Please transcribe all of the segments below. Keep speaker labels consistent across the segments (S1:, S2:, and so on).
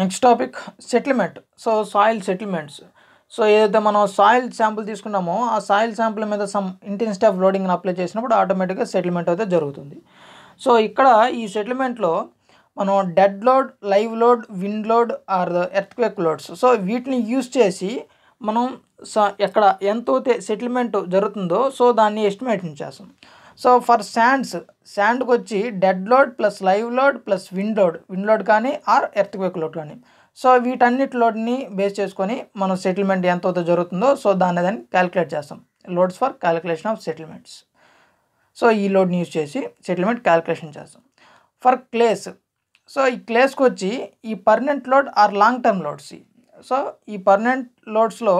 S1: next topic settlement so soil settlements so ఏదైతే మనం soil sample తీసుకున్నామో ఆ సాయిల్ శాంపుల్ మీద సమ్ ఇంటెన్సిటీ ఆఫ్ లోడింగ్ని అప్లై చేసినప్పుడు ఆటోమేటిక్గా సెటిల్మెంట్ అయితే జరుగుతుంది సో ఇక్కడ ఈ సెటిల్మెంట్లో మనం dead load live load wind load or the earthquake loads so వీటిని యూజ్ చేసి మనం స ఎక్కడ ఎంత అయితే సెటిల్మెంట్ జరుగుతుందో సో దాన్ని ఎస్టిమేట్ చేస్తాం సో ఫర్ శాండ్స్ శాండ్కి వచ్చి dead load plus live load plus wind load wind load కానీ ఆర్ ఎర్త్ క్వేక్ లోడ్ కానీ సో వీటన్నిటి లోడ్ని బేస్ చేసుకొని మనం సెటిల్మెంట్ ఎంత జరుగుతుందో సో దాన్ని దాన్ని క్యాలిక్యులేట్ చేస్తాం loads for calculation of settlements so ఈ లోడ్ని యూజ్ చేసి సెటిల్మెంట్ క్యాలిక్యులేషన్ చేస్తాం ఫర్ క్లేస్ సో ఈ క్లేస్కి వచ్చి ఈ permanent load or long term loads so ఈ పర్మనెంట్ లోడ్స్లో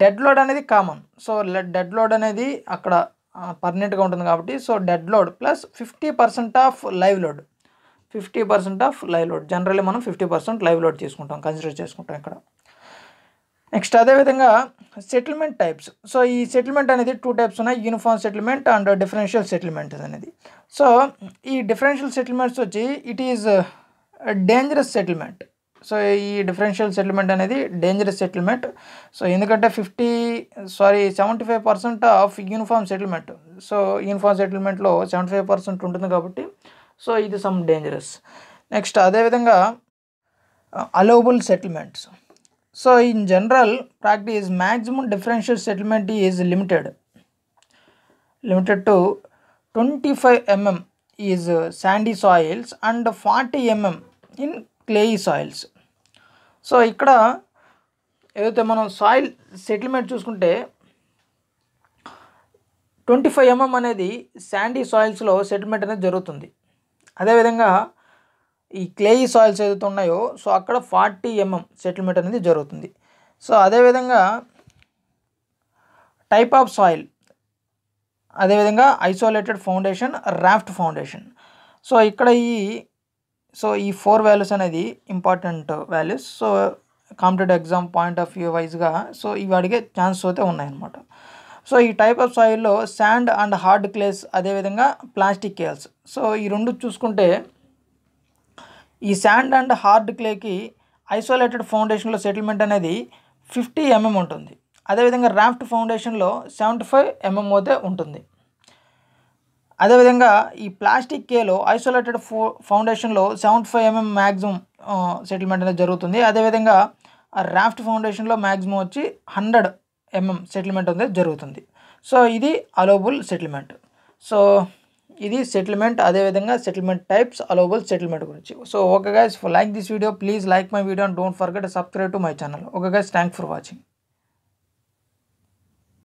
S1: డెడ్ లోడ్ అనేది కామన్ సో డెడ్ లోడ్ అనేది అక్కడ పర్మనెంట్గా ఉంటుంది కాబట్టి so dead load plus fifty percent of live load fifty percent of live load generally మనం ఫిఫ్టీ పర్సెంట్ లైవ్ లోడ్ తీసుకుంటాం కన్సిడర్ చేసుకుంటాం ఇక్కడ నెక్స్ట్ అదేవిధంగా సెటిల్మెంట్ టైప్స్ సో ఈ సెటిల్మెంట్ అనేది టూ టైప్స్ ఉన్నాయి uniform settlement and differential settlement అనేది so ఈ డిఫరెన్షియల్ సెటిల్మెంట్స్ వచ్చి it is dangerous settlement so ఈ డిఫరెన్షియల్ సెటిల్మెంట్ అనేది డేంజరస్ సెటిల్మెంట్ సో ఎందుకంటే fifty sorry seventy five percent of uniform settlement so uniform సెటిల్మెంట్లో seventy five percent ఉంటుంది కాబట్టి so ఇది సమ్ డేంజరస్ నెక్స్ట్ అదేవిధంగా allowable settlements so in general practice maximum differential settlement is limited limited to twenty five mm is sandy soils and forty mm in clayey soils so ఇక్కడ ఏదైతే మనం soil settlement చూసుకుంటే twenty five mm అనేది sandy సాయిల్స్లో settlement అనేది జరుగుతుంది అదేవిధంగా ఈ క్లేయి సాయిల్స్ ఏదైతే ఉన్నాయో సో అక్కడ ఫార్టీ ఎంఎం సెటిల్మెంట్ అనేది జరుగుతుంది సో అదేవిధంగా టైప్ ఆఫ్ సాయిల్ అదేవిధంగా isolated foundation raft foundation so ఇక్కడ ఈ సో ఈ ఫోర్ వాల్యూస్ అనేది important values so competitive exam point of view వైజ్గా సో ఇవి అడిగే ఛాన్స్ అయితే ఉన్నాయన్నమాట సో ఈ టైప్ ఆఫ్ సాయిల్లో శాండ్ అండ్ హార్డ్ క్లేస్ అదేవిధంగా ప్లాస్టిక్ కేల్స్ సో ఈ రెండు చూసుకుంటే ఈ శాండ్ అండ్ హార్డ్ క్లేకి ఐసోలేటెడ్ ఫౌండేషన్లో సెటిల్మెంట్ అనేది ఫిఫ్టీ ఎంఎం ఉంటుంది అదేవిధంగా రాఫ్ట్ ఫౌండేషన్లో సెవెంటీ ఫైవ్ ఎంఎం అయితే ఉంటుంది అదేవిధంగా ఈ ప్లాస్టిక్ కేలో ఐసోలేటెడ్ ఫో ఫౌండేషన్లో seventy five mm maximum settlement అనేది జరుగుతుంది అదేవిధంగా రాఫ్ట్ ఫౌండేషన్లో మ్యాక్సిమం వచ్చి హండ్రెడ్ ఎంఎం సెటిల్మెంట్ అనేది జరుగుతుంది సో ఇది అలోబుల్ సెటిల్మెంట్ సో ఇది సెటిల్మెంట్ అదేవిధంగా సెటిల్మెంట్ టైప్స్ అలోబుల్ సెటిల్మెంట్ గురించి so okay guys like this video please like my video and don't forget subscribe to my channel okay guys thank for watching